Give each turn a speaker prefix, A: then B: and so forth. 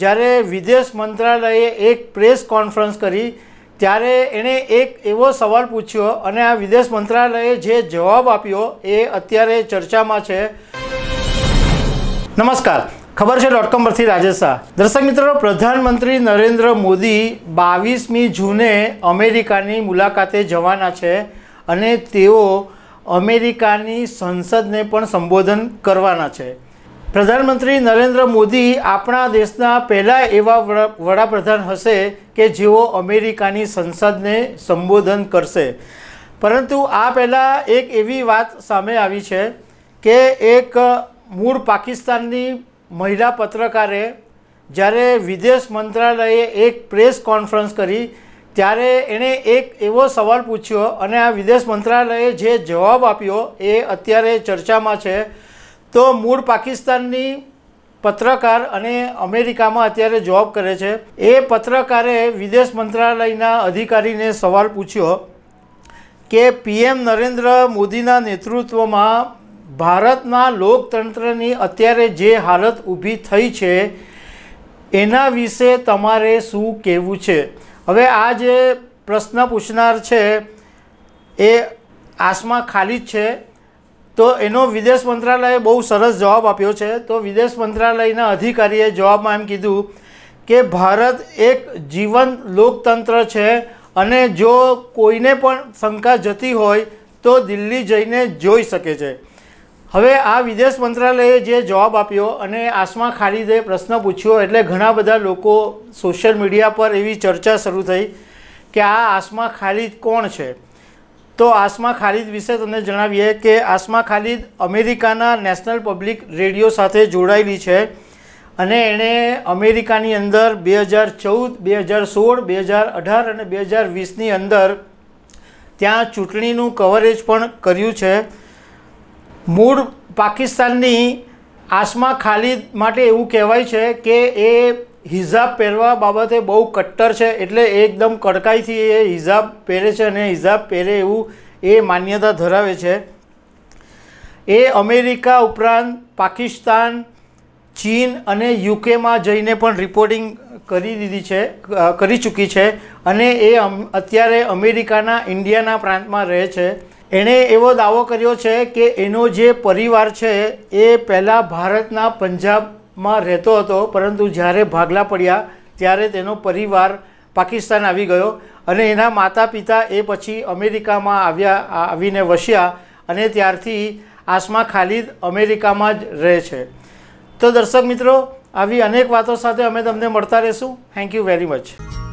A: જ્યારે વિદેશ મંત્રાલયે એક પ્રેસ કોન્ફરન્સ કરી ત્યારે એણે એક એવો સવાલ પૂછ્યો અને આ વિદેશ મંત્રાલયે જે જવાબ આપ્યો એ અત્યારે ચર્ચામાં છે નમસ્કાર ખબર છે ડોટ કોમ પરથી રાજેશ શાહ દર્શક મિત્રો પ્રધાનમંત્રી નરેન્દ્ર મોદી બાવીસમી જૂને અમેરિકાની મુલાકાતે જવાના છે અને તેઓ અમેરિકાની સંસદને પણ સંબોધન કરવાના છે પ્રધાનમંત્રી નરેન્દ્ર મોદી આપણા દેશના પહેલાં એવા વડાપ્રધાન હશે કે જેઓ અમેરિકાની સંસદને સંબોધન કરશે પરંતુ આ પહેલાં એક એવી વાત સામે આવી છે કે એક મૂળ પાકિસ્તાનની મહિલા પત્રકારે જ્યારે વિદેશ મંત્રાલયે એક પ્રેસ કોન્ફરન્સ કરી ત્યારે એણે એક એવો સવાલ પૂછ્યો અને આ વિદેશ મંત્રાલયે જે જવાબ આપ્યો એ અત્યારે ચર્ચામાં છે તો મૂળ પાકિસ્તાનની પત્રકાર અને અમેરિકામાં અત્યારે જોબ કરે છે એ પત્રકારે વિદેશ મંત્રાલયના અધિકારીને સવાલ પૂછ્યો કે પીએમ નરેન્દ્ર મોદીના નેતૃત્વમાં ભારતના લોકતંત્રની અત્યારે જે હાલત ઊભી થઈ છે એના વિશે તમારે શું કહેવું છે હવે આ જે પ્રશ્ન પૂછનાર છે એ આસમાં ખાલી જ છે તો એનો વિદેશ મંત્રાલયે બહુ સરસ જવાબ આપ્યો છે તો વિદેશ મંત્રાલયના અધિકારીએ જવાબમાં એમ કીધું કે ભારત એક જીવંત લોકતંત્ર છે અને જો કોઈને પણ શંકા જતી હોય તો દિલ્હી જઈને જોઈ શકે છે હવે આ વિદેશ મંત્રાલયે જે જવાબ આપ્યો અને આસમા દે પ્રશ્ન પૂછ્યો એટલે ઘણા બધા લોકો સોશિયલ મીડિયા પર એવી ચર્ચા શરૂ થઈ કે આ આસમા ખાલી કોણ છે તો આસમા ખાલિદ વિશે તમને જણાવીએ કે આસમા ખાલિદ અમેરિકાના નેશનલ પબ્લિક રેડિયો સાથે જોડાયેલી છે અને એણે અમેરિકાની અંદર બે હજાર ચૌદ બે હજાર સોળ બે હજાર અઢાર અને બે હજાર વીસની અંદર ત્યાં ચૂંટણીનું કવરેજ પણ કર્યું છે મૂળ પાકિસ્તાનની આસમા ખાલિદ માટે એવું કહેવાય છે કે એ હિજાબ પહેરવા બાબતે બહુ કટ્ટર છે એટલે એકદમ કડકાઈથી એ હિજાબ પહેરે છે અને હિજાબ પહેરે એવું એ માન્યતા ધરાવે છે એ અમેરિકા ઉપરાંત પાકિસ્તાન ચીન અને યુકેમાં જઈને પણ રિપોર્ટિંગ કરી દીધી છે કરી ચૂકી છે અને એ અત્યારે અમેરિકાના ઇન્ડિયાના પ્રાંતમાં રહે છે એણે એવો દાવો કર્યો છે કે એનો જે પરિવાર છે એ પહેલાં ભારતના પંજાબ માં રહેતો હતો પરંતુ જ્યારે ભાગલા પડ્યા ત્યારે તેનો પરિવાર પાકિસ્તાન આવી ગયો અને એના માતા પિતા એ પછી અમેરિકામાં આવ્યા આવીને વસ્યા અને ત્યારથી આસમા ખાલિદ અમેરિકામાં જ રહે છે તો દર્શક મિત્રો આવી અનેક વાતો સાથે અમે તમને મળતા રહીશું થેન્ક યુ વેરી મચ